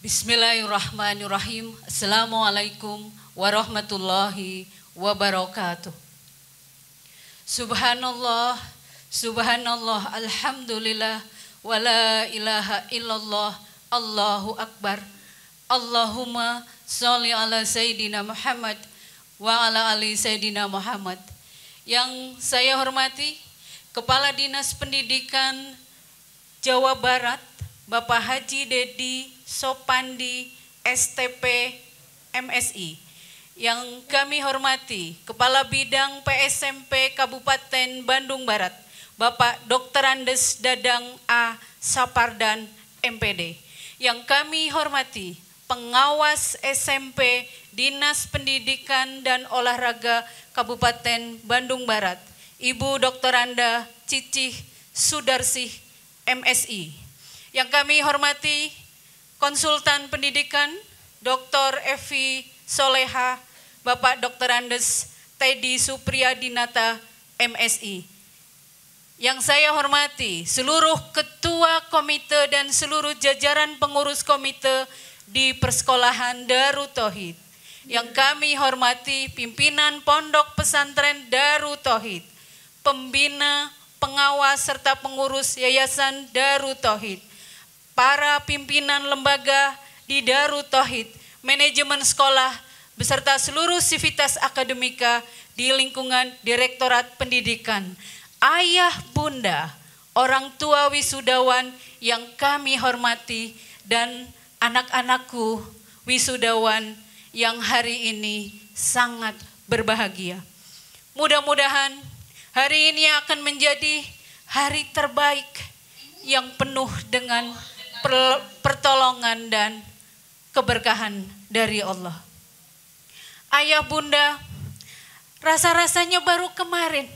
Bismillahirrahmanirrahim. Assalamualaikum warahmatullahi wabarakatuh. Subhanallah, subhanallah, alhamdulillah, la ilaha illallah, Allahu Akbar. Allahumma sholli ala Sayyidina Muhammad wa ala ali Sayyidina Muhammad. Yang saya hormati, Kepala Dinas Pendidikan Jawa Barat, Bapak Haji Dedi Sopandi STP MSI. Yang kami hormati Kepala Bidang PSMP Kabupaten Bandung Barat, Bapak Dr. Andes Dadang A. Sapardan MPD. Yang kami hormati Pengawas SMP Dinas Pendidikan dan Olahraga Kabupaten Bandung Barat, Ibu Dr. Anda Cicih Sudarsih MSI. Yang kami hormati konsultan pendidikan Dr. Evi Soleha, Bapak Dr. Andes Teddy Supriyadinata, MSI. Yang saya hormati seluruh ketua komite dan seluruh jajaran pengurus komite di persekolahan Darutohid, Yang kami hormati pimpinan pondok pesantren Darutohid, pembina, pengawas serta pengurus Yayasan Darutohid para pimpinan lembaga di Darut Tauhid, manajemen sekolah, beserta seluruh sivitas akademika di lingkungan Direktorat Pendidikan. Ayah bunda, orang tua wisudawan yang kami hormati dan anak-anakku wisudawan yang hari ini sangat berbahagia. Mudah-mudahan hari ini akan menjadi hari terbaik yang penuh dengan pertolongan dan keberkahan dari Allah. Ayah bunda, rasa-rasanya baru kemarin.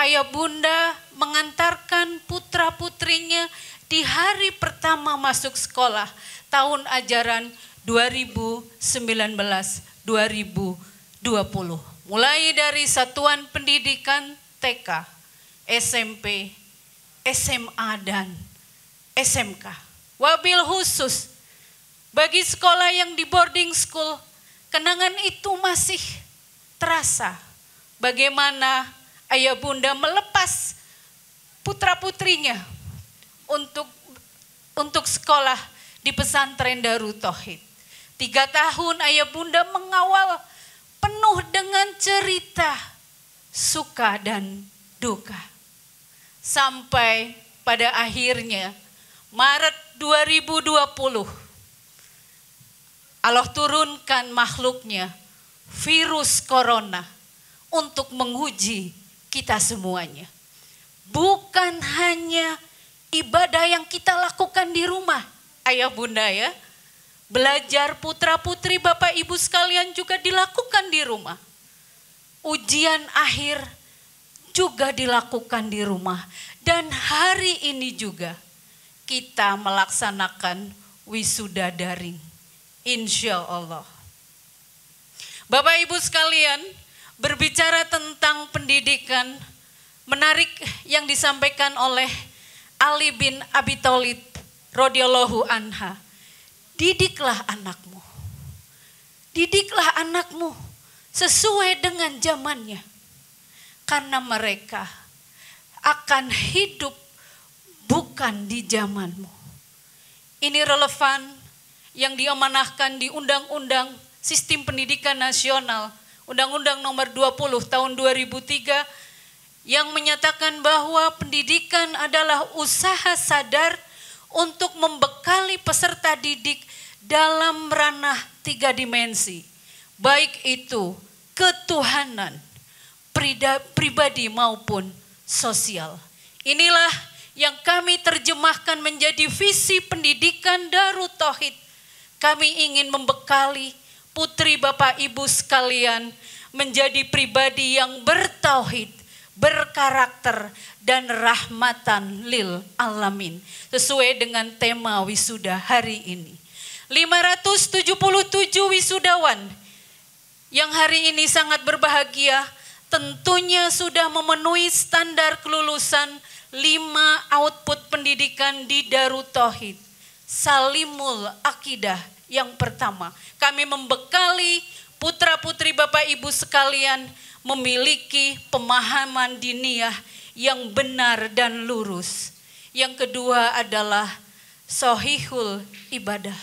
Ayah bunda mengantarkan putra-putrinya di hari pertama masuk sekolah tahun ajaran 2019-2020. Mulai dari satuan pendidikan TK, SMP, SMA dan SMK. Wabil khusus, bagi sekolah yang di boarding school, kenangan itu masih terasa. Bagaimana ayah bunda melepas putra-putrinya untuk untuk sekolah di pesantren Darut Tauhid. Tiga tahun ayah bunda mengawal penuh dengan cerita suka dan duka. Sampai pada akhirnya Maret 2020 Allah turunkan makhluknya virus corona untuk menguji kita semuanya. Bukan hanya ibadah yang kita lakukan di rumah, ayah bunda ya. Belajar putra putri bapak ibu sekalian juga dilakukan di rumah. Ujian akhir juga dilakukan di rumah. Dan hari ini juga kita melaksanakan wisuda daring. Insya Allah. Bapak Ibu sekalian, berbicara tentang pendidikan, menarik yang disampaikan oleh Ali bin Abi Thalib radhiyallahu anha. Didiklah anakmu. Didiklah anakmu sesuai dengan zamannya. Karena mereka akan hidup bukan di zamanmu. Ini relevan yang diamanahkan di Undang-Undang Sistem Pendidikan Nasional, Undang-Undang Nomor 20 Tahun 2003 yang menyatakan bahwa pendidikan adalah usaha sadar untuk membekali peserta didik dalam ranah tiga dimensi, baik itu ketuhanan, pribadi maupun sosial. Inilah yang kami terjemahkan menjadi visi pendidikan Darut Tauhid. Kami ingin membekali putri Bapak Ibu sekalian menjadi pribadi yang bertauhid, berkarakter, dan rahmatan lil alamin. Sesuai dengan tema wisuda hari ini. 577 wisudawan yang hari ini sangat berbahagia tentunya sudah memenuhi standar kelulusan lima output pendidikan di Darut Tauhid. Salimul Akidah yang pertama. Kami membekali putra-putri Bapak Ibu sekalian memiliki pemahaman diniah yang benar dan lurus. Yang kedua adalah sohihul ibadah.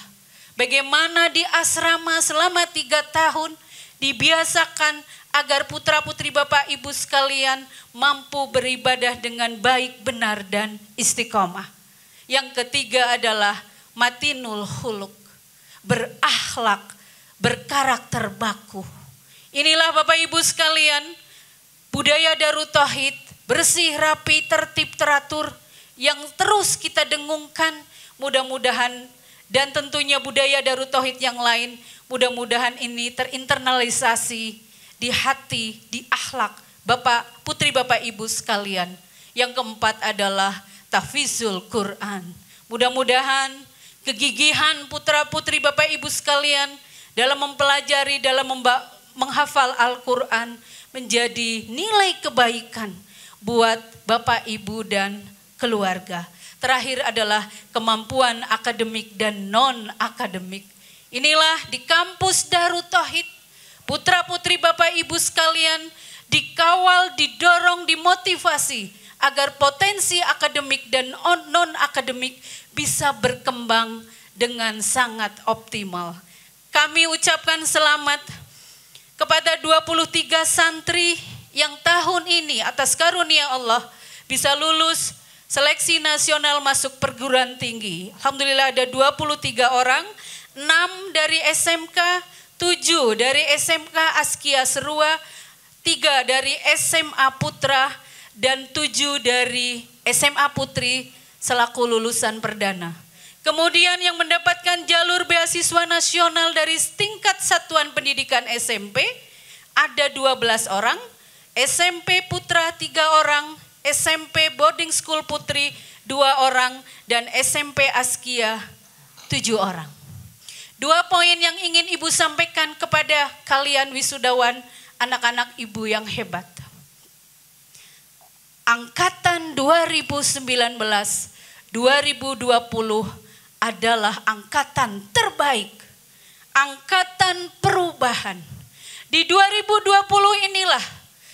Bagaimana di asrama selama tiga tahun dibiasakan agar putra-putri Bapak Ibu sekalian mampu beribadah dengan baik, benar, dan istiqomah. Yang ketiga adalah matinul huluk, berakhlak, berkarakter baku. Inilah Bapak Ibu sekalian, budaya darutohit bersih, rapi, tertib, teratur, yang terus kita dengungkan, mudah-mudahan dan tentunya budaya darutohit yang lain, mudah-mudahan ini terinternalisasi di hati, di akhlak Bapak, putri Bapak Ibu sekalian. Yang keempat adalah tafizul Quran. Mudah-mudahan kegigihan putra-putri Bapak Ibu sekalian dalam mempelajari, dalam menghafal Al-Quran menjadi nilai kebaikan buat Bapak Ibu dan keluarga. Terakhir adalah kemampuan akademik dan non-akademik. Inilah di kampus Darut Tauhid Putra-putri Bapak Ibu sekalian dikawal, didorong, dimotivasi agar potensi akademik dan non-akademik bisa berkembang dengan sangat optimal. Kami ucapkan selamat kepada 23 santri yang tahun ini atas karunia Allah bisa lulus seleksi nasional masuk perguruan tinggi. Alhamdulillah ada 23 orang, 6 dari SMK, 7 dari SMK Askia Serua, 3 dari SMA Putra, dan 7 dari SMA Putri selaku lulusan perdana. Kemudian yang mendapatkan jalur beasiswa nasional dari tingkat satuan pendidikan SMP ada 12 orang, SMP Putra 3 orang, SMP Boarding School Putri 2 orang, dan SMP Askia 7 orang. Dua poin yang ingin ibu sampaikan kepada kalian wisudawan, anak-anak ibu yang hebat. Angkatan 2019 2020 adalah angkatan terbaik. Angkatan perubahan. Di 2020 inilah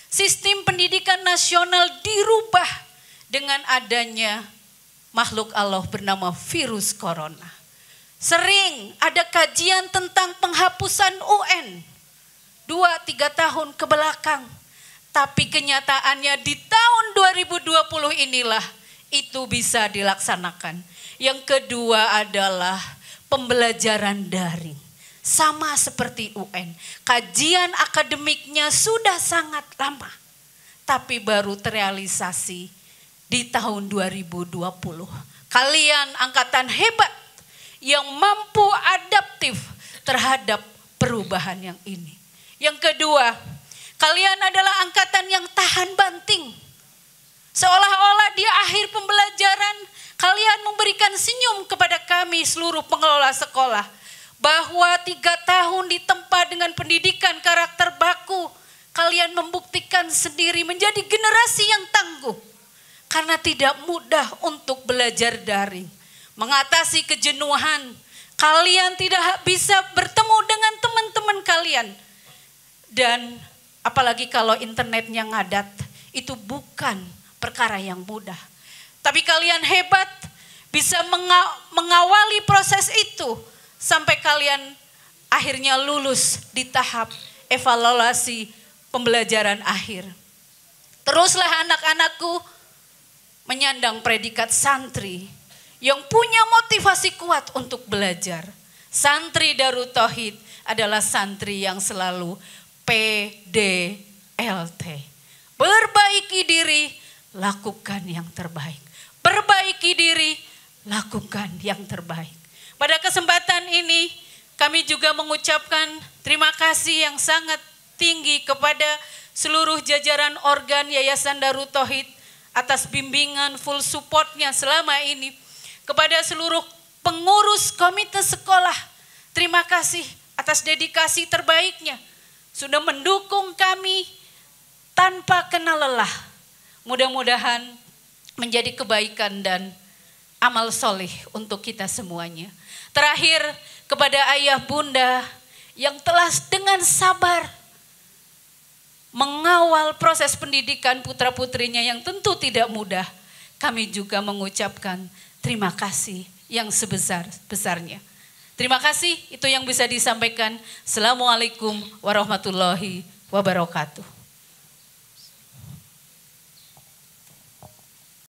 sistem pendidikan nasional dirubah dengan adanya makhluk Allah bernama virus corona. Sering ada kajian tentang penghapusan UN. Dua, tiga tahun ke belakang. Tapi kenyataannya di tahun 2020 inilah itu bisa dilaksanakan. Yang kedua adalah pembelajaran daring. Sama seperti UN. Kajian akademiknya sudah sangat lama. Tapi baru terrealisasi di tahun 2020. Kalian angkatan hebat yang mampu adaptif terhadap perubahan yang ini. Yang kedua, kalian adalah angkatan yang tahan banting. Seolah-olah di akhir pembelajaran kalian memberikan senyum kepada kami seluruh pengelola sekolah. Bahwa tiga tahun ditempa dengan pendidikan karakter baku, kalian membuktikan sendiri menjadi generasi yang tangguh. Karena tidak mudah untuk belajar daring mengatasi kejenuhan. Kalian tidak bisa bertemu dengan teman-teman kalian. Dan apalagi kalau internetnya ngadat, itu bukan perkara yang mudah. Tapi kalian hebat bisa mengawali proses itu sampai kalian akhirnya lulus di tahap evaluasi pembelajaran akhir. Teruslah anak-anakku menyandang predikat santri yang punya motivasi kuat untuk belajar. Santri Darut Tauhid adalah santri yang selalu PDLT. Perbaiki diri, lakukan yang terbaik. Perbaiki diri, lakukan yang terbaik. Pada kesempatan ini kami juga mengucapkan terima kasih yang sangat tinggi kepada seluruh jajaran organ Yayasan Darut Tauhid atas bimbingan full supportnya selama ini kepada seluruh pengurus komite sekolah. Terima kasih atas dedikasi terbaiknya. Sudah mendukung kami tanpa kenal lelah. Mudah-mudahan menjadi kebaikan dan amal soleh untuk kita semuanya. Terakhir kepada ayah bunda yang telah dengan sabar mengawal proses pendidikan putra-putrinya yang tentu tidak mudah. Kami juga mengucapkan terima kasih yang sebesar-besarnya. Terima kasih, itu yang bisa disampaikan. Assalamualaikum warahmatullahi wabarakatuh.